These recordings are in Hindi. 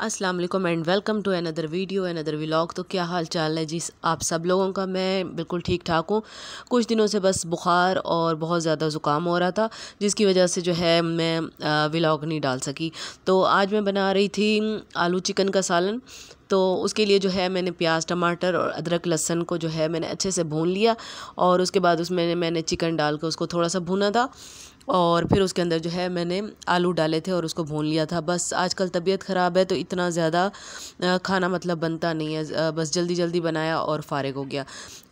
अस्सलाम वालेकुम and welcome to another video another vlog तो क्या हाल चाल है जी आप सब लोगों का मैं बिल्कुल ठीक ठाक हूँ कुछ दिनों से बस बुखार और बहुत ज़्यादा ज़ुकाम हो रहा था जिसकी वजह से जो है मैं व्लॉग नहीं डाल सकी तो आज मैं बना रही थी आलू चिकन का सालन तो उसके लिए जो है मैंने प्याज टमाटर और अदरक लहसन को जो है मैंने अच्छे से भून लिया और उसके बाद उसमें मैंने चिकन डाल के उसको थोड़ा सा भुना था और फिर उसके अंदर जो है मैंने आलू डाले थे और उसको भून लिया था बस आजकल तबीयत ख़राब है तो इतना ज़्यादा खाना मतलब बनता नहीं है बस जल्दी जल्दी बनाया और फारग हो गया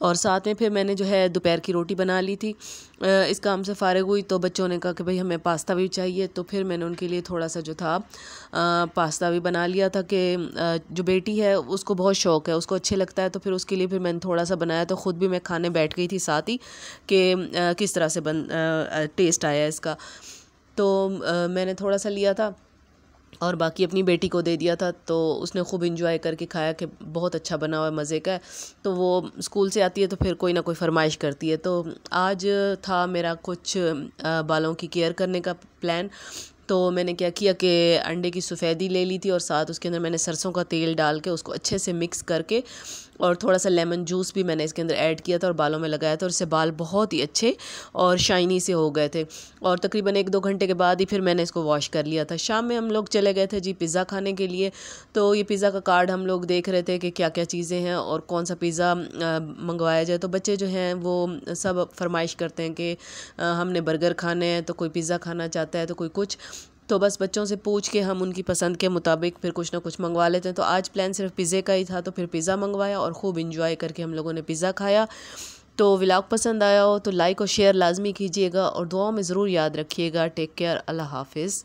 और साथ में फिर मैंने जो है दोपहर की रोटी बना ली थी इस काम से फारग हुई तो बच्चों ने कहा कि भाई हमें पास्ता भी चाहिए तो फिर मैंने उनके लिए थोड़ा सा जो था पास्ता भी बना लिया था कि जो बेटी बेटी है उसको बहुत शौक़ है उसको अच्छे लगता है तो फिर उसके लिए फिर मैंने थोड़ा सा बनाया तो ख़ुद भी मैं खाने बैठ गई थी साथ ही कि किस तरह से बन टेस्ट आया इसका तो मैंने थोड़ा सा लिया था और बाकी अपनी बेटी को दे दिया था तो उसने खूब इंजॉय करके खाया कि बहुत अच्छा बना हुआ है मज़े का है तो वो स्कूल से आती है तो फिर कोई ना कोई फरमाइश करती है तो आज था मेरा कुछ बालों की केयर करने का प्लान तो मैंने क्या किया कि अंडे की सफ़ेदी ले ली थी और साथ उसके अंदर मैंने सरसों का तेल डाल के उसको अच्छे से मिक्स करके और थोड़ा सा लेमन जूस भी मैंने इसके अंदर ऐड किया था और बालों में लगाया था और इससे बाल बहुत ही अच्छे और शाइनी से हो गए थे और तकरीबन एक दो घंटे के बाद ही फिर मैंने इसको वॉश कर लिया था शाम में हम लोग चले गए थे जी पिज़्ज़ा खाने के लिए तो ये पिज़्ज़ा का कार्ड हम लोग देख रहे थे कि क्या क्या चीज़ें हैं और कौन सा पिज़्ज़ा मंगवाया जाए तो बच्चे जो हैं वो सब फरमाइश करते हैं कि हमने बर्गर खाने हैं तो कोई पिज़्ज़ा खाना चाहता है तो कोई कुछ तो बस बच्चों से पूछ के हम उनकी पसंद के मुताबिक फिर कुछ ना कुछ मंगवा लेते हैं तो आज प्लान सिर्फ पिज़्ज़े का ही था तो फिर पिज़्ज़ा मंगवाया और खूब इंजॉय करके हम लोगों ने पिज़्ज़ा खाया तो व्लाग पसंद आया हो तो लाइक और शेयर लाजमी कीजिएगा और दुआओं में ज़रूर याद रखिएगा टेक केयर अल्लाह हाफिज़